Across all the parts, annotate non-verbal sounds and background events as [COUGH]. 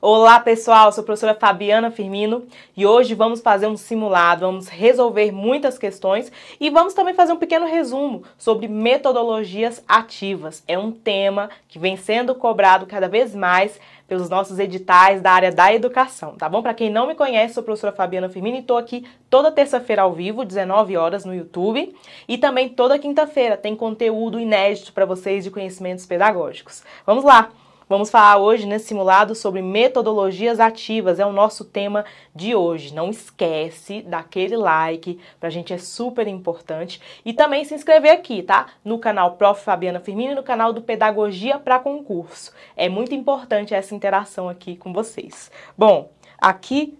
Olá pessoal, sou a professora Fabiana Firmino e hoje vamos fazer um simulado, vamos resolver muitas questões e vamos também fazer um pequeno resumo sobre metodologias ativas. É um tema que vem sendo cobrado cada vez mais pelos nossos editais da área da educação, tá bom? Para quem não me conhece, sou a professora Fabiana Firmino e estou aqui toda terça-feira ao vivo, 19 horas no YouTube, e também toda quinta-feira tem conteúdo inédito para vocês de conhecimentos pedagógicos. Vamos lá! Vamos falar hoje nesse simulado sobre metodologias ativas, é o nosso tema de hoje. Não esquece daquele like, pra gente é super importante. E também se inscrever aqui, tá? No canal Prof. Fabiana Firmino e no canal do Pedagogia para Concurso. É muito importante essa interação aqui com vocês. Bom, aqui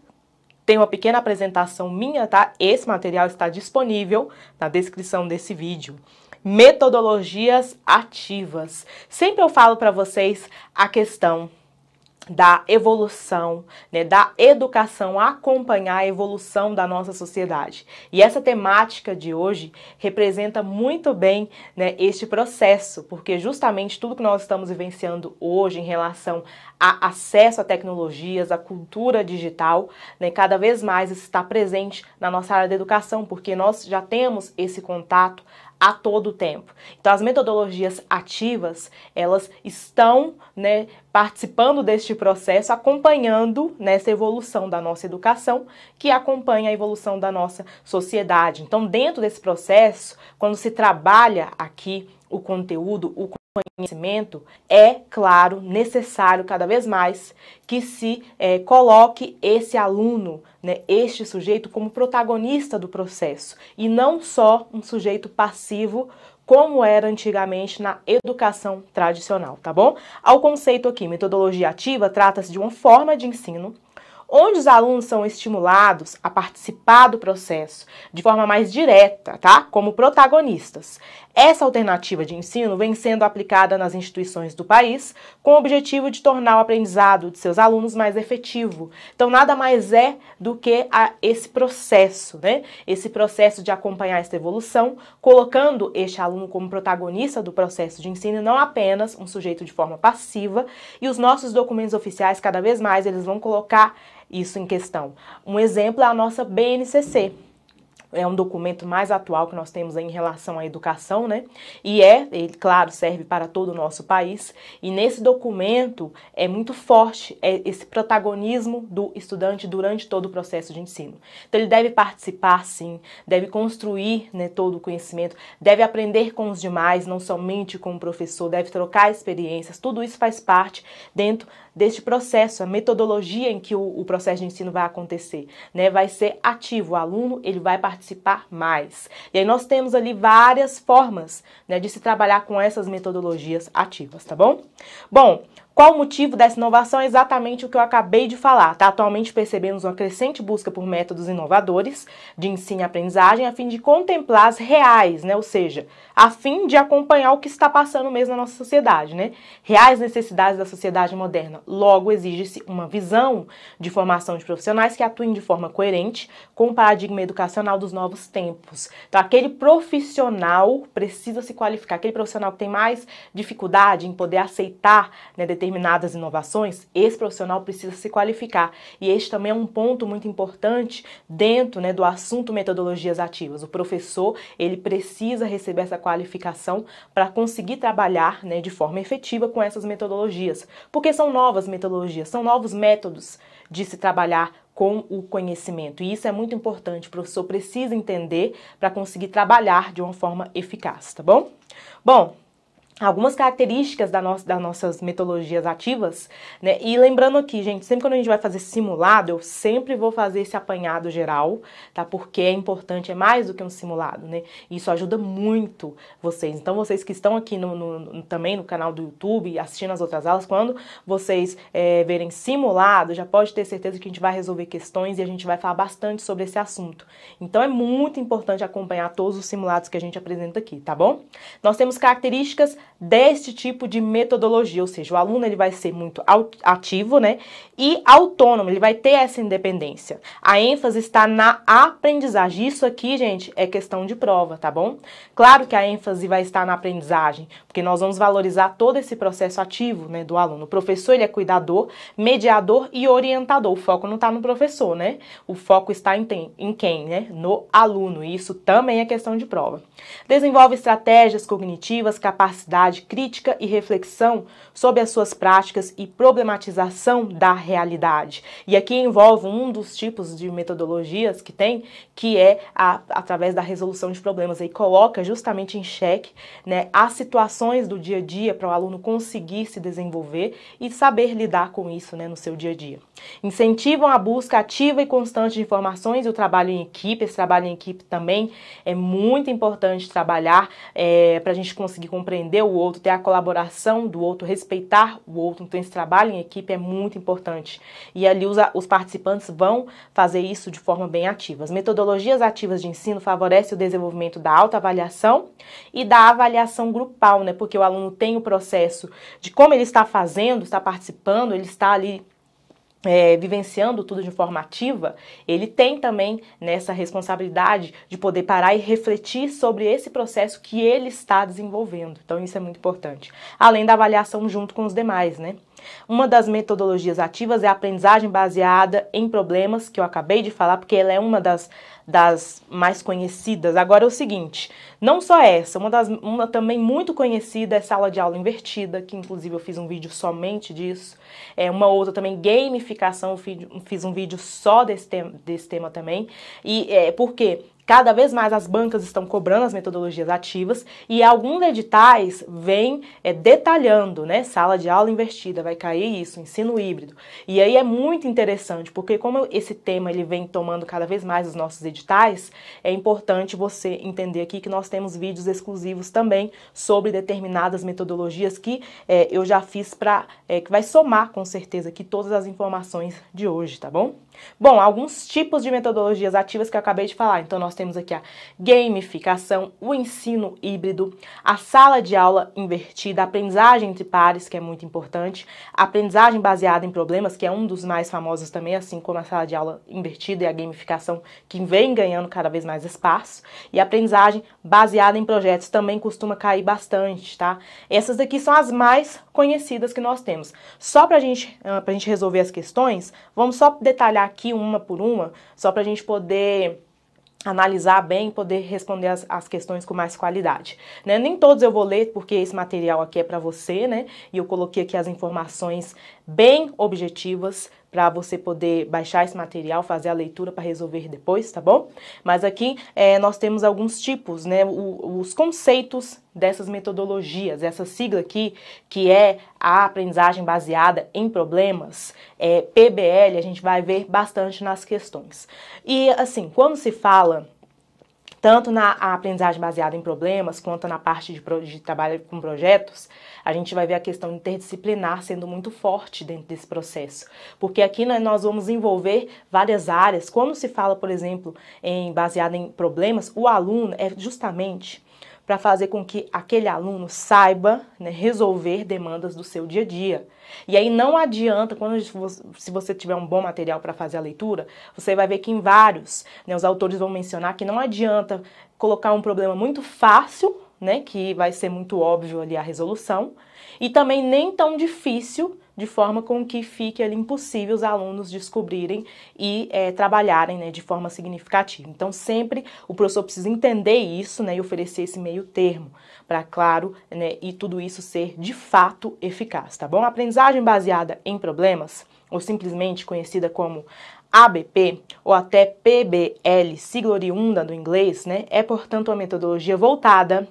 tem uma pequena apresentação minha, tá? Esse material está disponível na descrição desse vídeo metodologias ativas. Sempre eu falo para vocês a questão da evolução, né, da educação, acompanhar a evolução da nossa sociedade. E essa temática de hoje representa muito bem né, este processo, porque justamente tudo que nós estamos vivenciando hoje em relação a acesso a tecnologias, a cultura digital, né, cada vez mais está presente na nossa área da educação, porque nós já temos esse contato a todo tempo. Então as metodologias ativas, elas estão né, participando deste processo, acompanhando nessa evolução da nossa educação, que acompanha a evolução da nossa sociedade. Então dentro desse processo, quando se trabalha aqui o conteúdo, o conhecimento, é claro, necessário cada vez mais que se é, coloque esse aluno, né, este sujeito, como protagonista do processo e não só um sujeito passivo como era antigamente na educação tradicional, tá bom? Ao conceito aqui, metodologia ativa trata-se de uma forma de ensino onde os alunos são estimulados a participar do processo de forma mais direta, tá? Como protagonistas. Essa alternativa de ensino vem sendo aplicada nas instituições do país com o objetivo de tornar o aprendizado de seus alunos mais efetivo. Então, nada mais é do que a, esse processo, né? Esse processo de acompanhar essa evolução, colocando este aluno como protagonista do processo de ensino, não apenas um sujeito de forma passiva. E os nossos documentos oficiais, cada vez mais, eles vão colocar isso em questão. Um exemplo é a nossa BNCC, é um documento mais atual que nós temos em relação à educação, né? E é, ele, claro, serve para todo o nosso país. E nesse documento é muito forte é esse protagonismo do estudante durante todo o processo de ensino. Então ele deve participar, sim, deve construir né, todo o conhecimento, deve aprender com os demais, não somente com o professor, deve trocar experiências. Tudo isso faz parte dentro deste processo, a metodologia em que o, o, processo de ensino vai acontecer, né? Vai ser ativo, o aluno ele vai participar mais. E aí nós temos ali várias formas, né, de se trabalhar com essas metodologias ativas, tá bom? Bom, qual o motivo dessa inovação é exatamente o que eu acabei de falar. Tá? Atualmente percebemos uma crescente busca por métodos inovadores de ensino e aprendizagem a fim de contemplar as reais, né? ou seja, a fim de acompanhar o que está passando mesmo na nossa sociedade. Né? Reais necessidades da sociedade moderna. Logo, exige-se uma visão de formação de profissionais que atuem de forma coerente com o paradigma educacional dos novos tempos. Então, aquele profissional precisa se qualificar, aquele profissional que tem mais dificuldade em poder aceitar né, determinadas determinadas inovações, esse profissional precisa se qualificar. E este também é um ponto muito importante dentro né, do assunto metodologias ativas. O professor ele precisa receber essa qualificação para conseguir trabalhar né, de forma efetiva com essas metodologias, porque são novas metodologias, são novos métodos de se trabalhar com o conhecimento. E isso é muito importante, o professor precisa entender para conseguir trabalhar de uma forma eficaz, tá bom? Bom, algumas características da nossa, das nossas metodologias ativas, né? E lembrando aqui, gente, sempre quando a gente vai fazer simulado, eu sempre vou fazer esse apanhado geral, tá? Porque é importante, é mais do que um simulado, né? Isso ajuda muito vocês. Então, vocês que estão aqui no, no, no também no canal do YouTube, assistindo as outras aulas, quando vocês é, verem simulado, já pode ter certeza que a gente vai resolver questões e a gente vai falar bastante sobre esse assunto. Então, é muito importante acompanhar todos os simulados que a gente apresenta aqui, tá bom? Nós temos características deste tipo de metodologia, ou seja, o aluno ele vai ser muito ativo, né, e autônomo, ele vai ter essa independência. A ênfase está na aprendizagem. Isso aqui, gente, é questão de prova, tá bom? Claro que a ênfase vai estar na aprendizagem, porque nós vamos valorizar todo esse processo ativo, né, do aluno. O professor ele é cuidador, mediador e orientador. O foco não está no professor, né? O foco está em, em quem, né? No aluno. E isso também é questão de prova. Desenvolve estratégias cognitivas, capacidades crítica e reflexão sobre as suas práticas e problematização da realidade. E aqui envolve um dos tipos de metodologias que tem, que é a, através da resolução de problemas, e coloca justamente em xeque né, as situações do dia a dia para o aluno conseguir se desenvolver e saber lidar com isso né, no seu dia a dia. Incentivam a busca ativa e constante de informações e o trabalho em equipe. Esse trabalho em equipe também é muito importante trabalhar é, eh, para a gente conseguir compreender o outro, ter a colaboração do outro, respeitar o outro. Então, esse trabalho em equipe é muito importante. E ali os, os participantes vão fazer isso de forma bem ativa. As metodologias ativas de ensino favorecem o desenvolvimento da autoavaliação e da avaliação grupal, né? Porque o aluno tem o processo de como ele está fazendo, está participando, ele está ali é, vivenciando tudo de forma ativa, ele tem também nessa responsabilidade de poder parar e refletir sobre esse processo que ele está desenvolvendo. Então isso é muito importante. Além da avaliação junto com os demais, né? Uma das metodologias ativas é a aprendizagem baseada em problemas, que eu acabei de falar, porque ela é uma das, das mais conhecidas. Agora é o seguinte, não só essa, uma, das, uma também muito conhecida é sala de aula invertida, que inclusive eu fiz um vídeo somente disso. É uma outra também, gamificação, eu fiz um vídeo só desse tema, desse tema também. E é, por quê? Cada vez mais as bancas estão cobrando as metodologias ativas e alguns editais vêm é, detalhando, né? Sala de aula invertida vai cair isso, ensino híbrido. E aí é muito interessante, porque como esse tema ele vem tomando cada vez mais os nossos editais, é importante você entender aqui que nós temos vídeos exclusivos também sobre determinadas metodologias que é, eu já fiz para é, eh, que vai somar com certeza aqui todas as informações de hoje, tá bom? Bom, alguns tipos de metodologias ativas que eu acabei de falar. Então nós temos aqui a gamificação, o ensino híbrido, a sala de aula invertida, a aprendizagem entre pares, que é muito importante, a aprendizagem baseada em problemas, que é um dos mais famosos também, assim como a sala de aula invertida e a gamificação, que vem ganhando cada vez mais espaço, e a aprendizagem baseada em projetos também costuma cair bastante, tá? Essas daqui são as mais conhecidas que nós temos. Só para gente, ah, a gente resolver as questões, vamos só detalhar aqui uma por uma, só para a gente poder analisar bem e poder responder as, as, questões com mais qualidade. Né? Nem todos eu vou ler, porque esse material aqui é para você, né? E eu coloquei aqui as informações bem objetivas para você poder baixar esse material, fazer a leitura para resolver depois, tá bom? Mas aqui é, nós temos alguns tipos, né? O, os conceitos dessas metodologias, essa sigla aqui, que é a aprendizagem baseada em problemas, é, PBL, a gente vai ver bastante nas questões. E assim, quando se fala tanto na aprendizagem baseada em problemas, quanto na parte de, de, trabalho com projetos, a gente vai ver a questão interdisciplinar sendo muito forte dentro desse processo. Porque aqui nós vamos envolver várias áreas. Quando se fala, por exemplo, em baseado em problemas, o aluno é justamente para fazer com que aquele aluno saiba né, resolver demandas do seu dia a dia. E aí não adianta, quando se você tiver um bom material para fazer a leitura, você vai ver que em vários, né, os autores vão mencionar que não adianta colocar um problema muito fácil, né, que vai ser muito óbvio ali a resolução, e também nem tão difícil de forma com que fique ali impossível os alunos descobrirem e é, trabalharem né, de forma significativa. Então, sempre o professor precisa entender isso né, e oferecer esse meio termo para, claro, né, e tudo isso ser de fato eficaz, tá bom? A aprendizagem baseada em problemas, ou simplesmente conhecida como ABP ou até PBL, sigla oriunda do inglês, né, é portanto uma metodologia voltada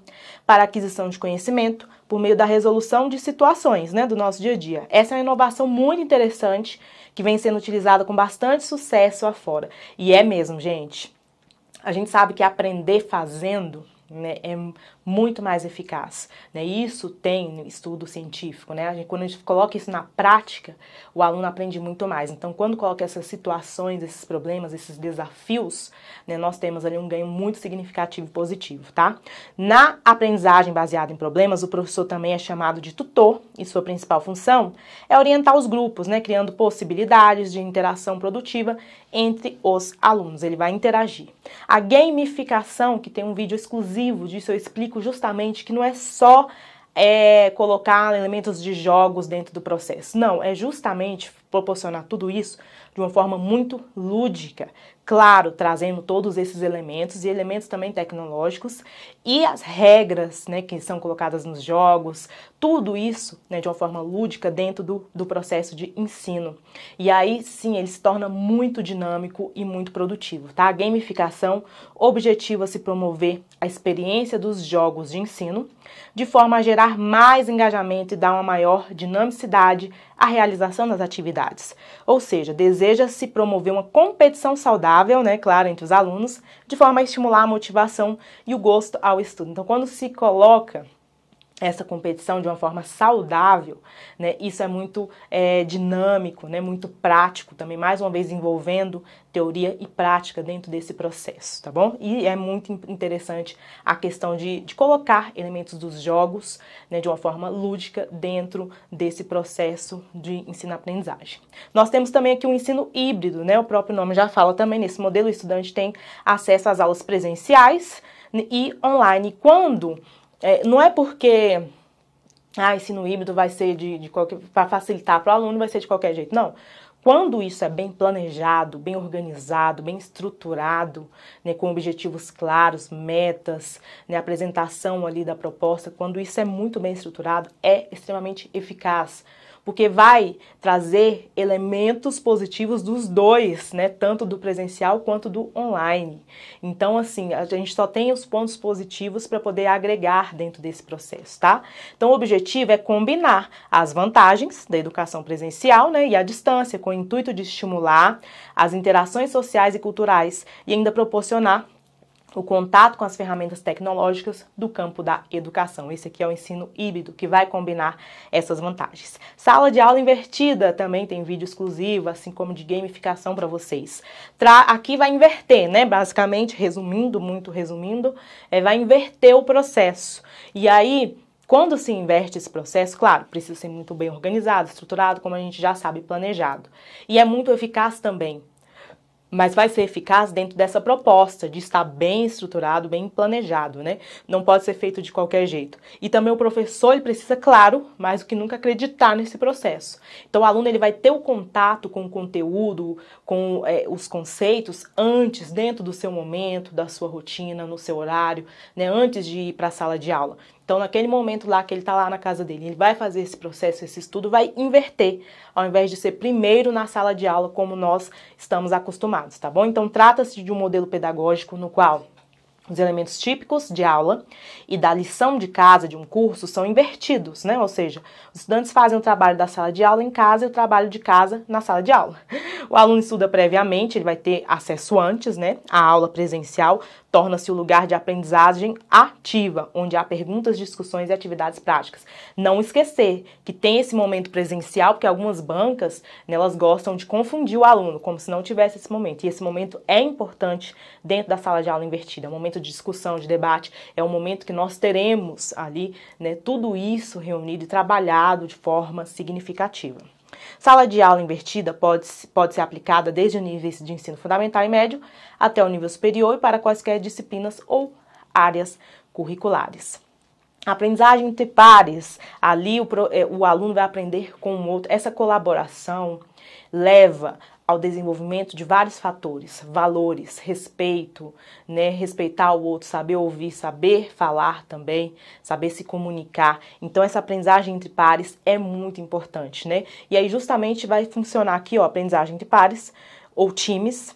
para a aquisição de conhecimento por meio da resolução de situações né, do nosso dia a dia. Essa é uma inovação muito interessante que vem sendo utilizada com bastante sucesso afora. E é mesmo, gente. A gente sabe que aprender fazendo né, é muito mais eficaz. Né? Isso tem estudo científico. Né? A gente, quando a gente coloca isso na prática, o aluno aprende muito mais. Então, quando coloca essas situações, esses problemas, esses desafios, né, nós temos ali um ganho muito significativo e positivo. Tá? Na aprendizagem baseada em problemas, o professor também é chamado de tutor e sua principal função é orientar os grupos, né, criando possibilidades de interação produtiva entre os alunos, ele vai interagir. A gamificação, que tem um vídeo exclusivo disso, eu explico justamente que não é só é, colocar elementos de jogos dentro do processo. Não, é justamente proporcionar tudo isso de uma forma muito lúdica, claro, trazendo todos esses elementos e elementos também tecnológicos e as regras né, que são colocadas nos jogos, tudo isso né, de uma forma lúdica dentro do, do processo de ensino. E aí sim ele se torna muito dinâmico e muito produtivo. Tá? A gamificação objetiva se promover a experiência dos jogos de ensino de forma a gerar mais engajamento e dar uma maior dinamicidade a realização das atividades. Ou seja, deseja-se promover uma competição saudável, né, claro, entre os alunos, de forma a estimular a motivação e o gosto ao estudo. Então, quando se coloca essa competição de uma forma saudável, né? Isso é muito é, dinâmico, né? Muito prático também, mais uma vez envolvendo teoria e prática dentro desse processo, tá bom? E é muito interessante a questão de, de colocar elementos dos jogos, né? De uma forma lúdica dentro desse processo de ensino-aprendizagem. Nós temos também aqui o um ensino híbrido, né? O próprio nome já fala também nesse modelo, o estudante tem acesso às aulas presenciais né? e online quando é, não é porque ah, ensino híbrido vai ser de, de qualquer. para facilitar para o aluno, vai ser de qualquer jeito. Não. Quando isso é bem planejado, bem organizado, bem estruturado, né, com objetivos claros, metas, né, apresentação ali da proposta, quando isso é muito bem estruturado, é extremamente eficaz porque vai trazer elementos positivos dos dois, né? Tanto do presencial quanto do online. Então, assim, a gente só tem os pontos positivos para poder agregar dentro desse processo, tá? Então, o objetivo é combinar as vantagens da educação presencial, né, e à distância, com o intuito de estimular as interações sociais e culturais e ainda proporcionar o contato com as ferramentas tecnológicas do campo da educação. Esse aqui é o ensino híbrido que vai combinar essas vantagens. Sala de aula invertida também tem vídeo exclusivo, assim como de gamificação para vocês. Tra aqui vai inverter, né? Basicamente, resumindo, muito resumindo, é, vai inverter o processo. E aí quando se inverte esse processo, claro, precisa ser muito bem organizado, estruturado, como a gente já sabe, planejado. E é muito eficaz também, mas vai ser eficaz dentro dessa proposta de estar bem estruturado, bem planejado, né? Não pode ser feito de qualquer jeito. E também o professor ele precisa, claro, mais do que nunca acreditar nesse processo. Então o aluno ele vai ter o contato com o conteúdo, com é, os conceitos antes, dentro do seu momento, da sua rotina, no seu horário, né? Antes de ir para a sala de aula. Então, naquele momento lá que ele está lá na casa dele, ele vai fazer esse processo, esse estudo, vai inverter, ao invés de ser primeiro na sala de aula, como nós estamos acostumados, tá bom? Então, trata-se de um modelo pedagógico no qual os elementos típicos de aula e da lição de casa de um curso são invertidos, né? Ou seja, os estudantes fazem o trabalho da sala de aula em casa e o trabalho de casa na sala de aula. O aluno estuda previamente, ele vai ter acesso antes, né? A aula presencial torna-se o lugar de aprendizagem ativa, onde há perguntas, discussões e atividades práticas. Não esquecer que tem esse momento presencial, porque algumas bancas, né, elas gostam de confundir o aluno, como se não tivesse esse momento. E esse momento é importante dentro da sala de aula invertida, é um momento momento de discussão, de debate, é um momento que nós teremos ali né, tudo isso reunido e trabalhado de forma significativa. Sala de aula invertida pode, pode ser aplicada desde o nível de ensino fundamental e médio até o nível superior e para quaisquer disciplinas ou áreas curriculares. Aprendizagem entre pares, ali o, é, o aluno vai aprender com o outro. Essa colaboração leva ao desenvolvimento de vários fatores, valores, respeito, né, respeitar o outro, saber ouvir, saber falar também, saber se comunicar. Então essa aprendizagem entre pares é muito importante, né? E aí justamente vai funcionar aqui, ó, aprendizagem entre pares ou times,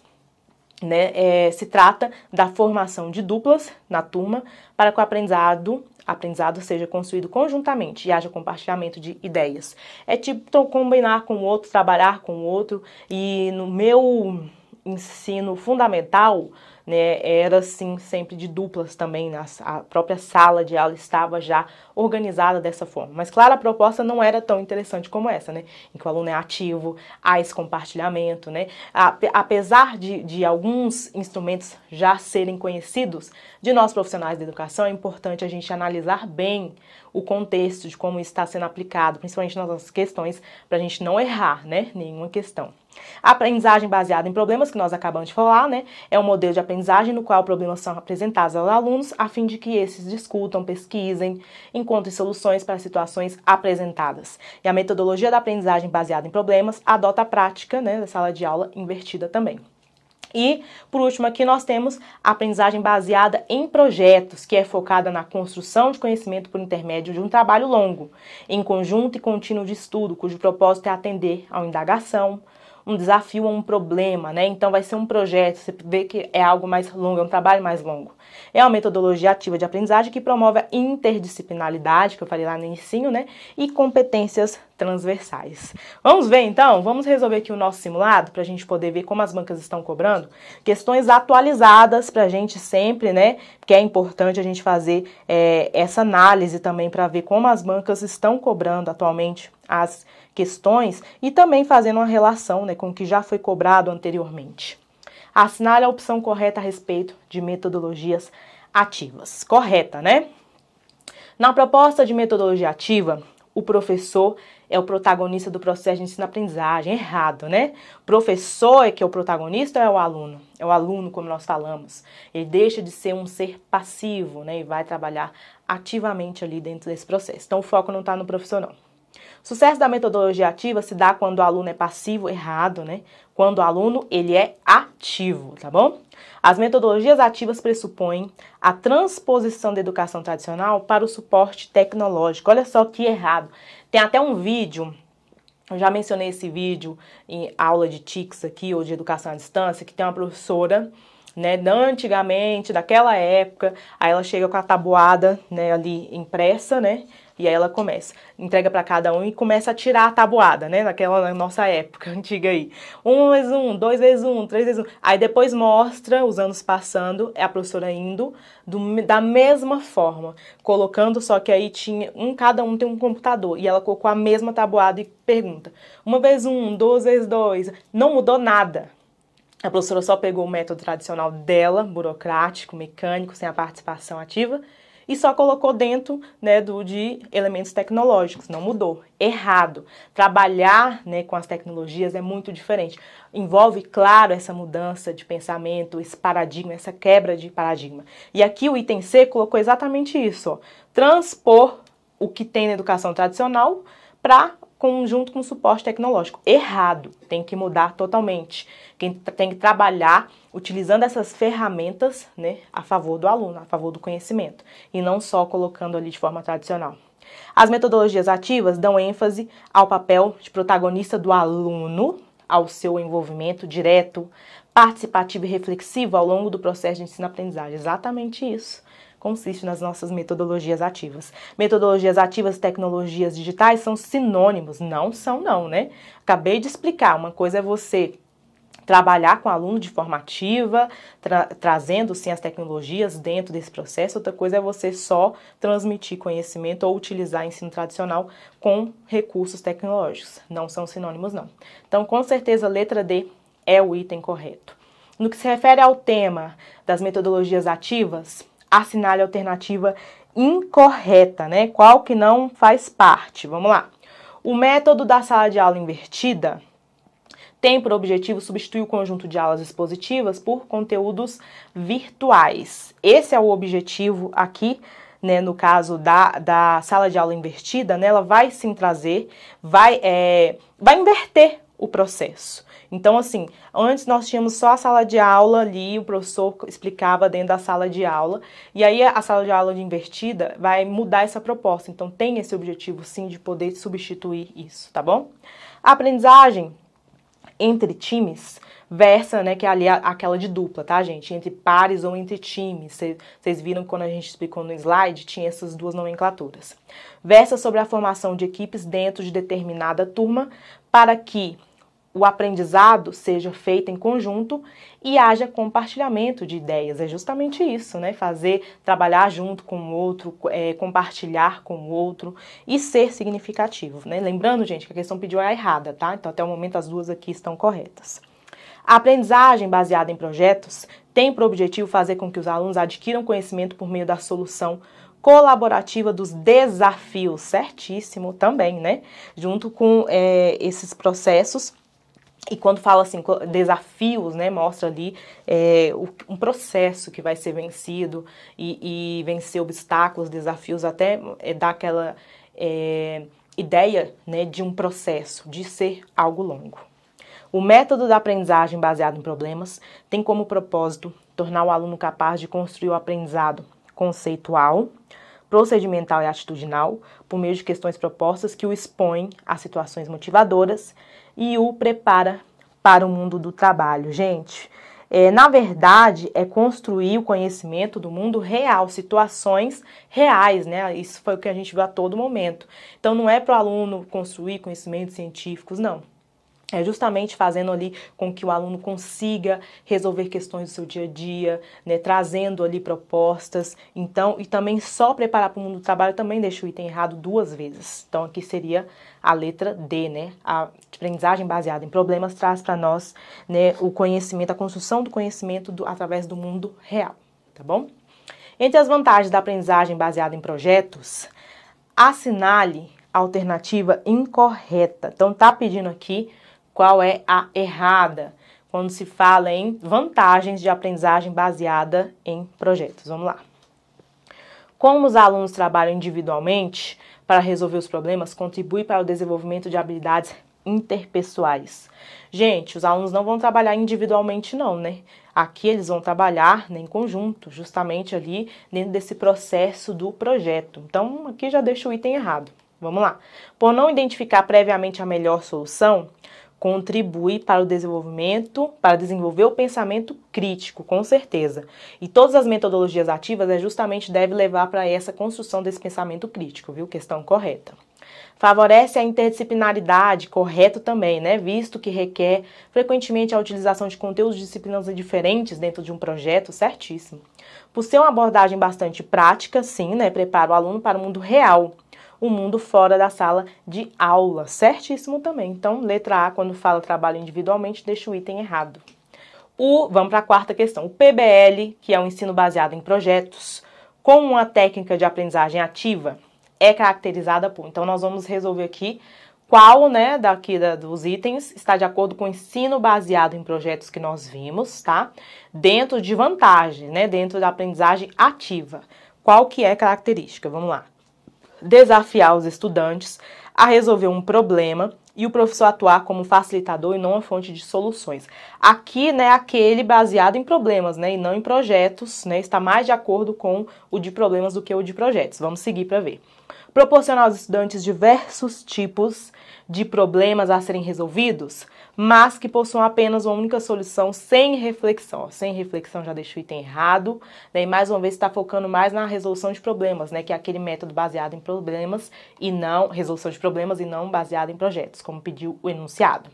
né? É, se trata da formação de duplas na turma para que o aprendizado aprendizado seja construído conjuntamente e haja compartilhamento de ideias. É tipo combinar com o outro, trabalhar com o outro e no meu ensino fundamental, né? Era assim sempre de duplas também, nas, a própria sala de aula estava já organizada dessa forma. Mas claro, a proposta não era tão interessante como essa, né? Em que o aluno é ativo, há esse compartilhamento, né? Apesar de, de alguns instrumentos já serem conhecidos de nós profissionais da educação, é importante a gente analisar bem o contexto de como está sendo aplicado, principalmente nas nossas questões, para a gente não errar, né? Nenhuma questão. A aprendizagem baseada em problemas que nós acabamos de falar, né? É um modelo de aprendizagem aprendizagem no qual problemas são apresentados aos alunos, a fim de que esses discutam, pesquisem, encontrem soluções para situações apresentadas. E a metodologia da aprendizagem baseada em problemas adota a prática né, da sala de aula invertida também. E, por último, aqui nós temos a aprendizagem baseada em projetos, que é focada na construção de conhecimento por intermédio de um trabalho longo, em conjunto e contínuo de estudo, cujo propósito é atender à indagação, um desafio ou um problema, né? Então vai ser um projeto, você vê que é algo mais longo, é um trabalho mais longo. É uma metodologia ativa de aprendizagem que promove a interdisciplinaridade, que eu falei lá no ensino, né? E competências transversais. Vamos ver então? Vamos resolver aqui o nosso simulado para a gente poder ver como as bancas estão cobrando? Questões atualizadas para a gente sempre, né? Porque é importante a gente fazer é, essa análise também para ver como as bancas estão cobrando atualmente as questões e também fazendo uma relação né, com o que já foi cobrado anteriormente. Assinale a opção correta a respeito de metodologias ativas. Correta, né? Na proposta de metodologia ativa, o professor é o protagonista do processo de ensino-aprendizagem. Errado, né? Professor é que é o protagonista ou é o aluno? É o aluno, como nós falamos. Ele deixa de ser um ser passivo, né? E vai trabalhar ativamente ali dentro desse processo. Então, o foco não está no professor, não. O sucesso da metodologia ativa se dá quando o aluno é passivo, errado, né? Quando o aluno ele é ativo, tá bom? As metodologias ativas pressupõem a transposição da educação tradicional para o suporte tecnológico. Olha só que errado. Tem até um vídeo eu já mencionei esse vídeo em aula de TICS aqui, ou de educação à distância, que tem uma professora, né, antigamente, daquela época, aí ela chega com a tabuada, né, ali impressa, né, e aí ela começa, entrega para cada um e começa a tirar a tabuada, né? Naquela nossa época [LAUGHS] antiga aí. Um vezes um, dois vezes um, três vezes um. Aí depois mostra, os anos passando, é a professora indo do, da mesma forma, colocando, só que aí tinha, um cada um tem um computador, e ela colocou a mesma tabuada e pergunta. Uma vez um, duas vezes dois, não mudou nada. A professora só pegou o método tradicional dela, burocrático, mecânico, sem a participação ativa, e só colocou dentro né, do, de elementos tecnológicos, não mudou. Errado. Trabalhar né, com as tecnologias é muito diferente. Envolve, claro, essa mudança de pensamento, esse paradigma, essa quebra de paradigma. E aqui o item C colocou exatamente isso: ó, transpor o que tem na educação tradicional para conjunto com suporte tecnológico. Errado, tem que mudar totalmente. Quem tem que trabalhar utilizando essas ferramentas né, a favor do aluno, a favor do conhecimento, e não só colocando ali de forma tradicional. As metodologias ativas dão ênfase ao papel de protagonista do aluno, ao seu envolvimento direto, participativo e reflexivo ao longo do processo de ensino-aprendizagem. Exatamente isso consiste nas nossas metodologias ativas. Metodologias ativas, tecnologias digitais são sinônimos, não são não, né? Acabei de explicar, uma coisa é você trabalhar com aluno de forma ativa, tra trazendo sim as tecnologias dentro desse processo. Outra coisa é você só transmitir conhecimento ou utilizar ensino tradicional com recursos tecnológicos. Não são sinônimos não. Então, com certeza, a letra D é o item correto. No que se refere ao tema das metodologias ativas, assinale a alternativa incorreta, né? Qual que não faz parte. Vamos lá. O método da sala de aula invertida tem por objetivo substituir o conjunto de aulas expositivas por conteúdos virtuais. Esse é o objetivo aqui, né, no caso da, da sala de aula invertida, né, ela vai sim trazer, vai, é, vai inverter o processo. Então, assim, antes nós tínhamos só a sala de aula ali, o professor explicava dentro da sala de aula, e aí a sala de aula de invertida vai mudar essa proposta. Então, tem esse objetivo, sim, de poder substituir isso, tá bom? A aprendizagem entre times versa, né, que é ali aquela de dupla, tá, gente? Entre pares ou entre times. Vocês viram quando a gente explicou no slide, tinha essas duas nomenclaturas. Versa sobre a formação de equipes dentro de determinada turma para que o aprendizado seja feito em conjunto e haja compartilhamento de ideias. É justamente isso, né? Fazer, trabalhar junto com o outro, é, compartilhar com o outro e ser significativo, né? Lembrando, gente, que a questão pediu é errada, tá? Então, até o momento, as duas aqui estão corretas. A aprendizagem baseada em projetos tem por objetivo fazer com que os alunos adquiram conhecimento por meio da solução colaborativa dos desafios, certíssimo também, né? Junto com é, esses processos e quando fala assim, desafios, né, mostra ali é, um processo que vai ser vencido e, e vencer obstáculos, desafios, até é, dar aquela é, ideia né, de um processo, de ser algo longo. O método da aprendizagem baseado em problemas tem como propósito tornar o aluno capaz de construir o aprendizado conceitual, procedimental e atitudinal, por meio de questões propostas que o expõem a situações motivadoras e o prepara para o mundo do trabalho. Gente, é, na verdade, é construir o conhecimento do mundo real, situações reais, né? Isso foi o que a gente viu a todo momento. Então, não é para o aluno construir conhecimentos científicos, não é justamente fazendo ali com que o aluno consiga resolver questões do seu dia a dia, né, trazendo ali propostas. Então, e também só preparar para o mundo do trabalho também deixa o item errado duas vezes. Então, aqui seria a letra D, né? A aprendizagem baseada em problemas traz para nós, né, o conhecimento, a construção do conhecimento do, através do mundo real, tá bom? Entre as vantagens da aprendizagem baseada em projetos, assinale a alternativa incorreta. Então, tá pedindo aqui qual é a errada quando se fala em vantagens de aprendizagem baseada em projetos. Vamos lá. Como os alunos trabalham individualmente para resolver os problemas, contribui para o desenvolvimento de habilidades interpessoais. Gente, os alunos não vão trabalhar individualmente não, né? Aqui eles vão trabalhar né, em conjunto, justamente ali dentro desse processo do projeto. Então, aqui já deixa o item errado. Vamos lá. Por não identificar previamente a melhor solução, contribui para o desenvolvimento, para desenvolver o pensamento crítico, com certeza. E todas as metodologias ativas é justamente deve levar para essa construção desse pensamento crítico, viu? Questão correta. Favorece a interdisciplinaridade, correto também, né? Visto que requer frequentemente a utilização de conteúdos de disciplinas diferentes dentro de um projeto, certíssimo. Por ser uma abordagem bastante prática, sim, né? Prepara o aluno para o mundo real o mundo fora da sala de aula. Certíssimo também. Então, letra A, quando fala trabalho individualmente, deixa o item errado. O, vamos para a quarta questão. O PBL, que é o um ensino baseado em projetos, com uma técnica de aprendizagem ativa, é caracterizada por. Então, nós vamos resolver aqui qual, né, daqui da, dos itens está de acordo com o ensino baseado em projetos que nós vimos, tá? Dentro de vantagem, né, dentro da aprendizagem ativa. Qual que é característica? Vamos lá desafiar os estudantes a resolver um problema e o professor atuar como facilitador e não uma fonte de soluções. Aqui, né, aquele baseado em problemas, né, e não em projetos, né, está mais de acordo com o de problemas do que o de projetos. Vamos seguir para ver proporcionar aos estudantes diversos tipos de problemas a serem resolvidos, mas que possuam apenas uma única solução sem reflexão. Sem reflexão já deixa o item errado, né? e mais uma vez está focando mais na resolução de problemas, né? que é aquele método baseado em problemas e não resolução de problemas e não baseado em projetos, como pediu o enunciado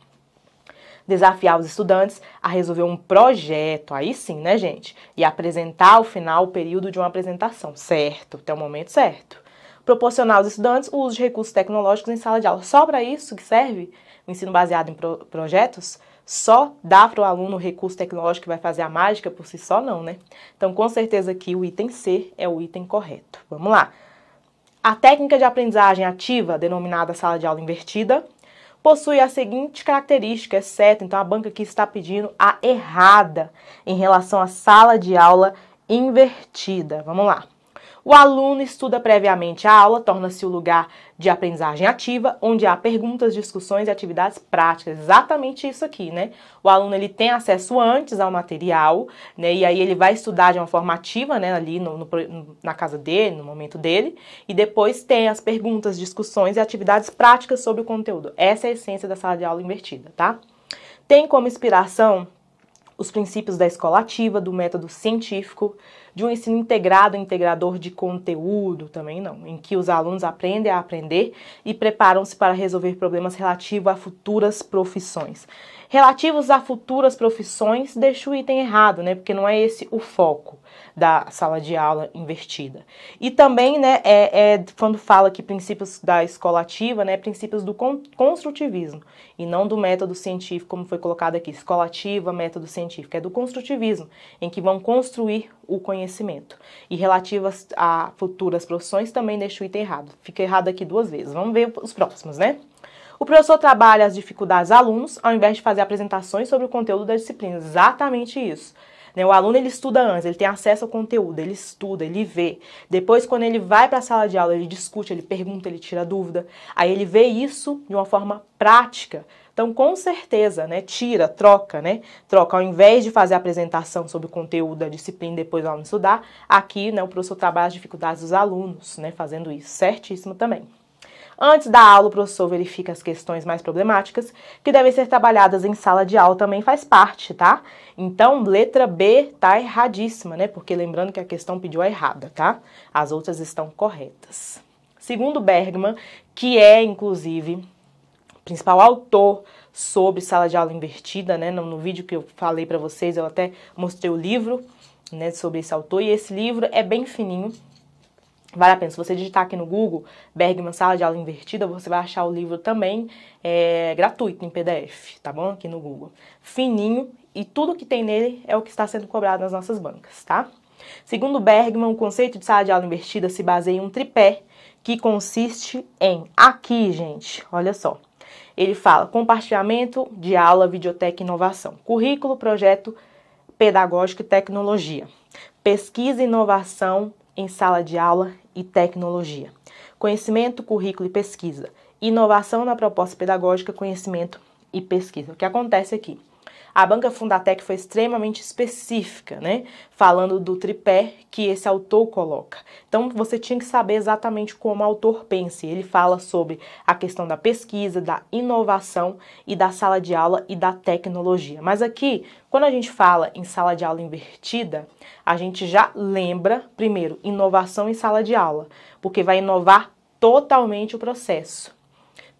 desafiar os estudantes a resolver um projeto, aí sim, né, gente? E apresentar ao final o período de uma apresentação, certo? Até o momento certo proporcionar aos estudantes o uso de recursos tecnológicos em sala de aula. Só para isso que serve o ensino baseado em pro projetos? Só dá para o aluno o recurso tecnológico que vai fazer a mágica por si só, não, né? Então, com certeza que o item C é o item correto. Vamos lá. A técnica de aprendizagem ativa, denominada sala de aula invertida, possui a seguinte característica, certo então a banca aqui está pedindo a errada em relação à sala de aula invertida. Vamos lá. O aluno estuda previamente a aula, torna-se o lugar de aprendizagem ativa, onde há perguntas, discussões e atividades práticas. Exatamente isso aqui, né? O aluno ele tem acesso antes ao material, né? E aí ele vai estudar de uma forma ativa, né? Ali no, no, na casa dele, no momento dele, e depois tem as perguntas, discussões e atividades práticas sobre o conteúdo. Essa é a essência da sala de aula invertida, tá? Tem como inspiração os princípios da escola ativa, do método científico, de um ensino integrado, integrador de conteúdo também não, em que os alunos aprendem a aprender e preparam-se para resolver problemas relativos a futuras profissões. Relativos a futuras profissões, deixa o item errado, né? Porque não é esse o foco da sala de aula invertida. E também, né, é, é quando fala que princípios da escola ativa, né, princípios do con construtivismo e não do método científico, como foi colocado aqui, escola ativa, método científico, é do construtivismo, em que vão construir o conhecimento. E relativas a futuras profissões, também deixa o item errado. Fica errado aqui duas vezes. Vamos ver os próximos, né? O professor trabalha as dificuldades dos alunos ao invés de fazer apresentações sobre o conteúdo da disciplina. Exatamente isso. Né? O aluno ele estuda antes, ele tem acesso ao conteúdo, ele estuda, ele vê. Depois, quando ele vai para a sala de aula, ele discute, ele pergunta, ele tira dúvida. Aí ele vê isso de uma forma prática então, com certeza, né, tira, troca, né, troca. Ao invés de fazer a apresentação sobre o conteúdo da disciplina depois o aluno estudar, aqui, né, o professor trabalha as dificuldades dos alunos, né, fazendo isso. Certíssimo também. Antes da aula, o professor verifica as questões mais problemáticas que devem ser trabalhadas em sala de aula, também faz parte, tá? Então, letra B tá erradíssima, né? Porque lembrando que a questão pediu a errada, tá? As outras estão corretas. Segundo Bergman, que é inclusive principal autor sobre sala de aula invertida, né? No, no vídeo que eu falei para vocês, eu até mostrei o livro, né, sobre esse autor e esse livro é bem fininho, Vale a pena. Se você digitar aqui no Google, Bergman Sala de Aula Invertida, você vai achar o livro também é, gratuito em PDF, tá bom? Aqui no Google. Fininho e tudo que tem nele é o que está sendo cobrado nas nossas bancas, tá? Segundo Bergman, o conceito de sala de aula invertida se baseia em um tripé que consiste em aqui, gente, olha só. Ele fala compartilhamento de aula, videoteca e inovação, currículo, projeto pedagógico e tecnologia, pesquisa, inovação, em sala de aula e tecnologia. Conhecimento, currículo e pesquisa. Inovação na proposta pedagógica, conhecimento e pesquisa. O que acontece aqui? A banca Fundatec foi extremamente específica, né? Falando do tripé que esse autor coloca. Então você tinha que saber exatamente como o autor pensa. Ele fala sobre a questão da pesquisa, da inovação e da sala de aula e da tecnologia. Mas aqui, quando a gente fala em sala de aula invertida, a gente já lembra, primeiro, inovação em sala de aula, porque vai inovar totalmente o processo.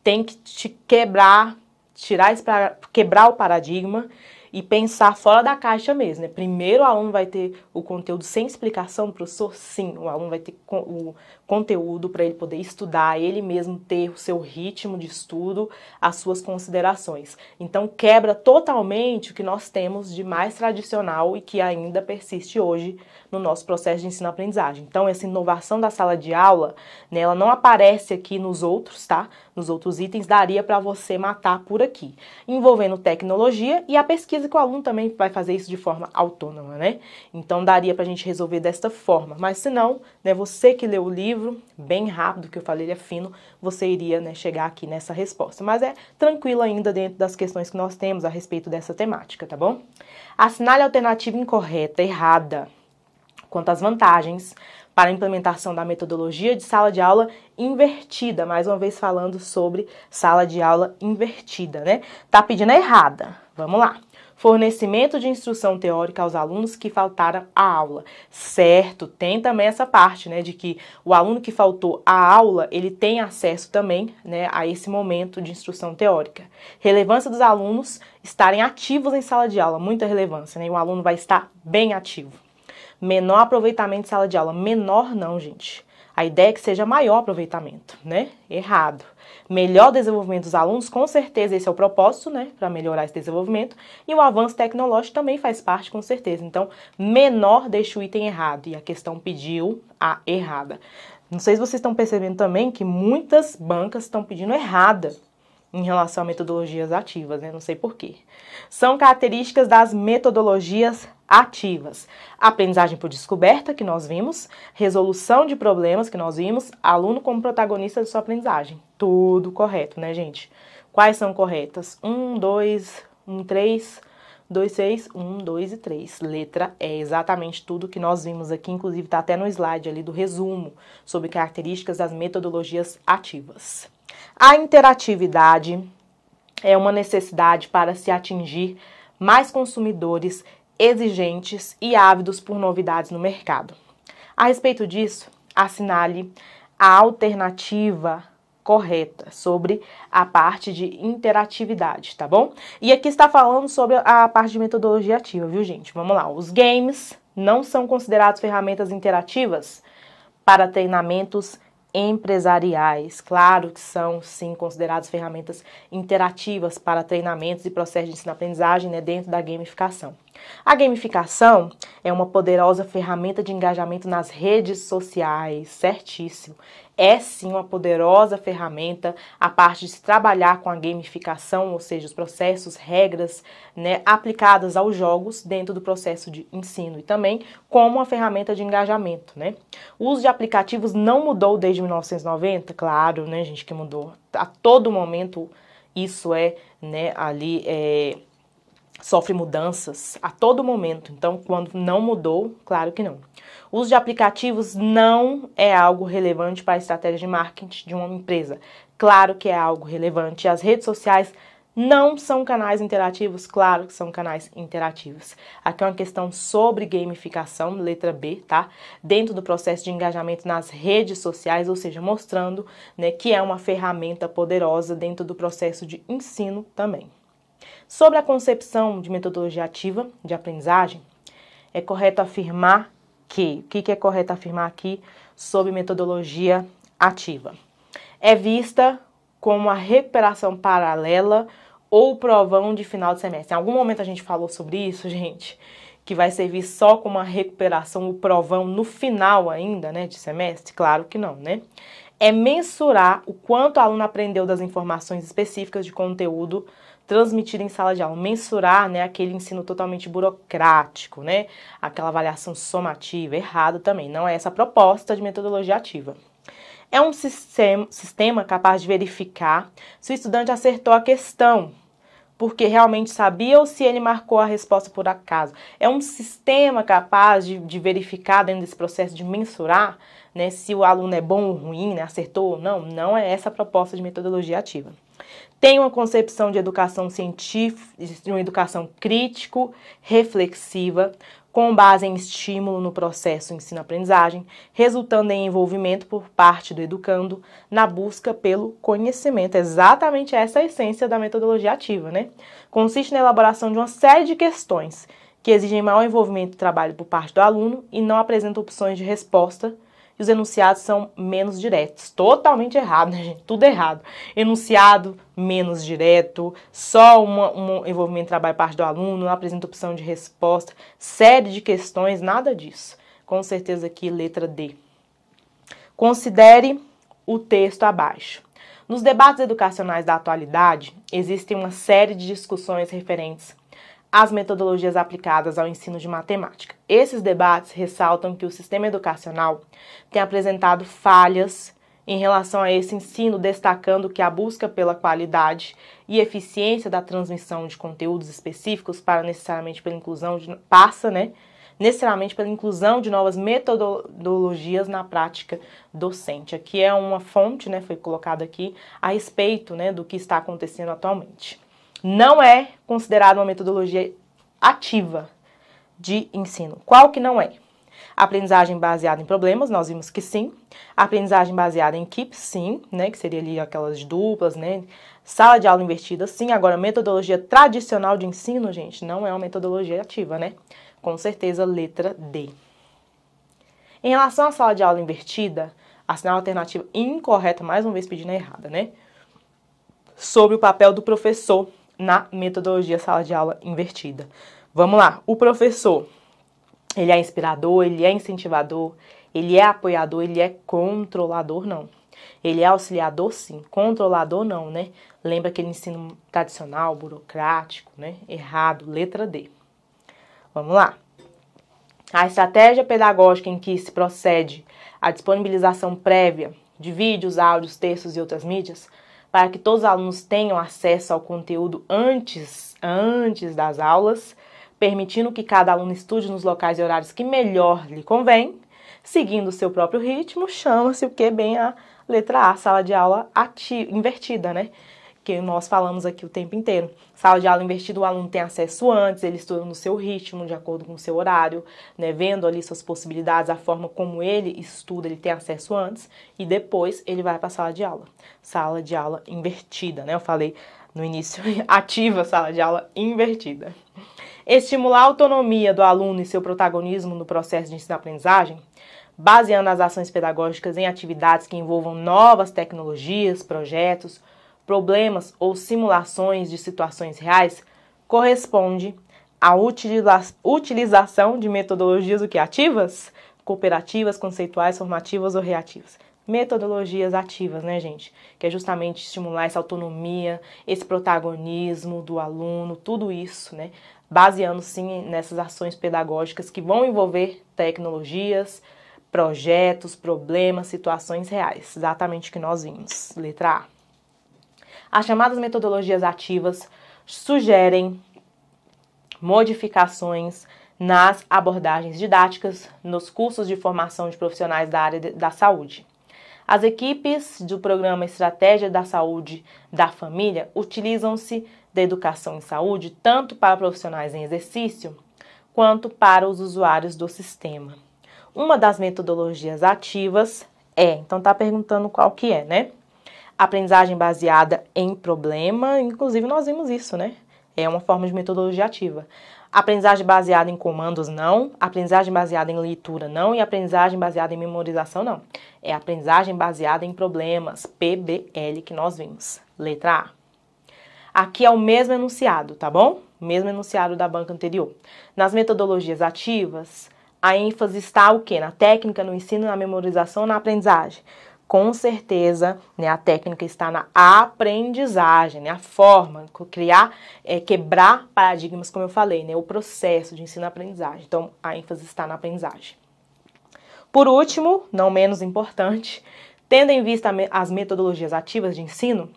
Tem que te quebrar tirar esse quebrar o paradigma e pensar fora da caixa mesmo. Né? Primeiro o aluno vai ter o conteúdo sem explicação do professor, sim, o aluno vai ter o conteúdo para ele poder estudar, ele mesmo ter o seu ritmo de estudo, as suas considerações. Então quebra totalmente o que nós temos de mais tradicional e que ainda persiste hoje no nosso processo de ensino-aprendizagem. Então essa inovação da sala de aula, né, ela não aparece aqui nos outros, tá? Nos outros itens daria para você matar por aqui, envolvendo tecnologia e a pesquisa que o aluno também vai fazer isso de forma autônoma, né? Então daria para a gente resolver desta forma. Mas se não, né, você que leu o livro livro bem rápido, que eu falei, ele é fino, você iria né, chegar aqui nessa resposta. Mas é tranquilo ainda dentro das questões que nós temos a respeito dessa temática, tá bom? Assinale a alternativa incorreta, errada, quanto às vantagens para a implementação da metodologia de sala de aula invertida, mais uma vez falando sobre sala de aula invertida, né? Tá pedindo a errada. Vamos lá fornecimento de instrução teórica aos alunos que faltaram à aula. Certo, tem também essa parte, né, de que o aluno que faltou à aula, ele tem acesso também, né, a esse momento de instrução teórica. Relevância dos alunos estarem ativos em sala de aula, muita relevância, né? O aluno vai estar bem ativo. Menor aproveitamento de sala de aula, menor não, gente. A ideia é que seja maior aproveitamento, né? Errado melhor desenvolvimento dos alunos, com certeza esse é o propósito, né, para melhorar esse desenvolvimento, e o avanço tecnológico também faz parte, com certeza. Então, menor deixa o item errado, e a questão pediu a errada. Não sei se vocês estão percebendo também que muitas bancas estão pedindo errada em relação a metodologias ativas, né? Não sei porquê. São características das metodologias ativas. Aprendizagem por descoberta, que nós vimos, resolução de problemas, que nós vimos, aluno como protagonista de sua aprendizagem. Tudo correto, né, gente? Quais são corretas? 1, 2, 1, 3, 2, 6, 1, 2 e 3. Letra é exatamente tudo que nós vimos aqui, inclusive está até no slide ali do resumo sobre características das metodologias ativas. A interatividade é uma necessidade para se atingir mais consumidores exigentes e ávidos por novidades no mercado. A respeito disso, assinale a alternativa correta sobre a parte de interatividade, tá bom? E aqui está falando sobre a parte de metodologia ativa, viu, gente? Vamos lá. Os games não são considerados ferramentas interativas para treinamentos empresariais. Claro que são, sim, consideradas ferramentas interativas para treinamentos e processos de ensino-aprendizagem né, dentro da gamificação. A gamificação é uma poderosa ferramenta de engajamento nas redes sociais, certíssimo. É sim uma poderosa ferramenta a parte de se trabalhar com a gamificação, ou seja, os processos, regras né, aplicadas aos jogos dentro do processo de ensino e também como uma ferramenta de engajamento. Né? O uso de aplicativos não mudou desde 1990, claro, né, gente, que mudou. A todo momento isso é né, ali. É, sofre mudanças a todo momento. Então, quando não mudou, claro que não. O uso de aplicativos não é algo relevante para a estratégia de marketing de uma empresa. Claro que é algo relevante. As redes sociais não são canais interativos, claro que são canais interativos. Aqui é uma questão sobre gamificação, letra B, tá? Dentro do processo de engajamento nas redes sociais, ou seja, mostrando né, que é uma ferramenta poderosa dentro do processo de ensino também. Sobre a concepção de metodologia ativa de aprendizagem, é correto afirmar que, o que é correto afirmar aqui sobre metodologia ativa? É vista como a recuperação paralela ou provão de final de semestre. Em algum momento a gente falou sobre isso, [LAUGHS] gente, que vai servir só como uma recuperação, o provão no final ainda, né, de semestre? Claro que não, né? É mensurar o quanto o aluno aprendeu das informações específicas de conteúdo transmitir em sala de aula, mensurar né, aquele ensino totalmente burocrático, né, aquela avaliação somativa, errado também, não é essa a proposta de metodologia ativa. É um sistema, sistema capaz de verificar se o estudante acertou a questão, porque realmente sabia ou se ele marcou a resposta por acaso. É um sistema capaz de, de verificar dentro desse processo de mensurar né, se o aluno é bom ou ruim, né, acertou ou não. Não é essa a proposta de metodologia ativa tem uma concepção de educação científica, de uma educação crítico, reflexiva, com base em estímulo no processo ensino-aprendizagem, resultando em envolvimento por parte do educando na busca pelo conhecimento. É exatamente essa é a essência da metodologia ativa, né? Consiste na elaboração de uma série de questões que exigem maior envolvimento e trabalho por parte do aluno e não apresentam opções de resposta e os enunciados são menos diretos. Totalmente errado, né, gente? Tudo errado. Enunciado menos direto, só uma, um envolvimento de trabalho parte do aluno, não apresenta opção de resposta, série de questões, nada disso. Com certeza aqui, letra D. Considere o texto abaixo. Nos debates educacionais da atualidade, existem uma série de discussões referentes as metodologias aplicadas ao ensino de matemática. Esses debates ressaltam que o sistema educacional tem apresentado falhas em relação a esse ensino, destacando que a busca pela qualidade e eficiência da transmissão de conteúdos específicos para necessariamente pela inclusão de, passa, né, necessariamente pela inclusão de novas metodologias na prática docente. Aqui é uma fonte, né, foi colocada aqui a respeito, né, do que está acontecendo atualmente não é considerada uma metodologia ativa de ensino. Qual que não é? Aprendizagem baseada em problemas, nós vimos que sim. Aprendizagem baseada em equipe, sim, né, que seria ali aquelas duplas, né? Sala de aula invertida, sim. Agora, metodologia tradicional de ensino, gente, não é uma metodologia ativa, né? Com certeza, letra D. Em relação à sala de aula invertida, assinar a alternativa incorreta, mais uma vez pedindo a errada, né? Sobre o papel do professor na metodologia sala de aula invertida. Vamos lá, o professor, ele é inspirador, ele é incentivador, ele é apoiador, ele é controlador, não. Ele é auxiliador, sim. Controlador, não, né? Lembra aquele ensino tradicional, burocrático, né? Errado, letra D. Vamos lá. A estratégia pedagógica em que se procede à disponibilização prévia de vídeos, áudios, textos e outras mídias para que todos os alunos tenham acesso ao conteúdo antes, antes das aulas, permitindo que cada aluno estude nos locais e horários que melhor lhe convém, seguindo o seu próprio ritmo, chama-se o que bem a letra A, sala de aula ativa, invertida, né? que nós falamos aqui o tempo inteiro. Sala de aula invertida, o aluno tem acesso antes, ele estuda no seu ritmo, de acordo com o seu horário, né, vendo ali suas possibilidades, a forma como ele estuda, ele tem acesso antes e depois ele vai para a sala de aula. Sala de aula invertida, né? Eu falei no início, [LAUGHS] ativa sala de aula invertida. Estimular a autonomia do aluno e seu protagonismo no processo de ensino-aprendizagem baseando as ações pedagógicas em atividades que envolvam novas tecnologias, projetos, problemas ou simulações de situações reais corresponde à utiliza utilização de metodologias o que ativas, cooperativas, conceituais, formativas ou reativas. Metodologias ativas, né, gente? Que é justamente estimular essa autonomia, esse protagonismo do aluno, tudo isso, né? Baseando sim nessas ações pedagógicas que vão envolver tecnologias, projetos, problemas, situações reais. Exatamente o que nós vimos. Letra A. As chamadas metodologias ativas sugerem modificações nas abordagens didáticas, nos cursos de formação de profissionais da área de, da saúde. As equipes do programa Estratégia da Saúde da Família utilizam-se da educação em saúde tanto para profissionais em exercício quanto para os usuários do sistema. Uma das metodologias ativas é, então está perguntando qual que é, né? aprendizagem baseada em problema, inclusive nós vimos isso, né? É uma forma de metodologia ativa. Aprendizagem baseada em comandos, não. Aprendizagem baseada em leitura, não. E aprendizagem baseada em memorização, não. É aprendizagem baseada em problemas, PBL, que nós vimos. Letra A. Aqui é o mesmo enunciado, tá bom? mesmo enunciado da banca anterior. Nas metodologias ativas, a ênfase está o quê? Na técnica, no ensino, na memorização, na aprendizagem com certeza, né, a técnica está na aprendizagem, né, a forma, criar, é, quebrar paradigmas, como eu falei, né, o processo de ensino-aprendizagem. Então, a ênfase está na aprendizagem. Por último, não menos importante, tendo em vista as metodologias ativas de ensino,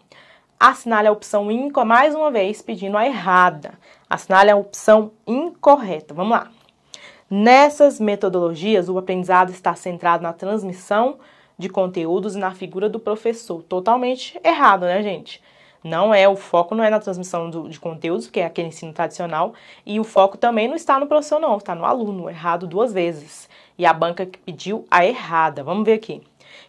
assinale a opção INCO mais uma vez, pedindo a errada. Assinale a opção incorreta. Vamos lá. Nessas metodologias, o aprendizado está centrado na transmissão de conteúdos na figura do professor. Totalmente errado, né, gente? Não é, o foco não é na transmissão do, de conteúdos, que é aquele ensino tradicional, e o foco também não está no professor, não, está no aluno, errado duas vezes. E a banca que pediu a errada. Vamos ver aqui.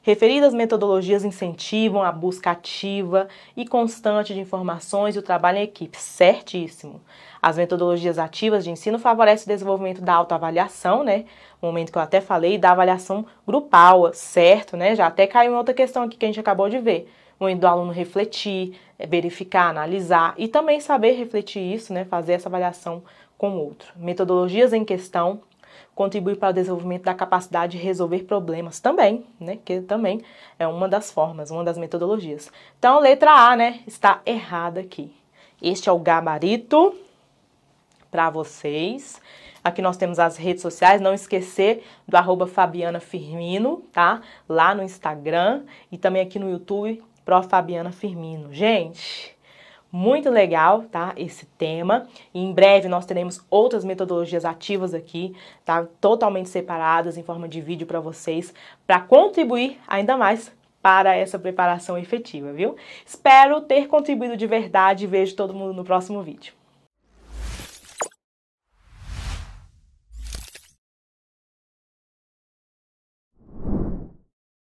Referidas metodologias incentivam a busca ativa e constante de informações e o trabalho em equipe, certíssimo. As metodologias ativas de ensino favorecem o desenvolvimento da autoavaliação, né? Um momento que eu até falei, da avaliação grupal, certo, né? Já até caiu em outra questão aqui que a gente acabou de ver. O momento do aluno refletir, é, verificar, analisar e também saber refletir isso, né? Fazer essa avaliação com o outro. Metodologias em questão contribui para o desenvolvimento da capacidade de resolver problemas também, né? Que também é uma das formas, uma das metodologias. Então, letra A, né, está errada aqui. Este é o gabarito para vocês. Aqui nós temos as redes sociais, não esquecer do arroba Fabiana Firmino, tá? Lá no Instagram e também aqui no YouTube, Pro Fabiana Firmino. Gente, muito legal, tá? Esse tema. E em breve nós teremos outras metodologias ativas aqui, tá? Totalmente separadas em forma de vídeo para vocês, para contribuir ainda mais para essa preparação efetiva, viu? Espero ter contribuído de verdade e vejo todo mundo no próximo vídeo.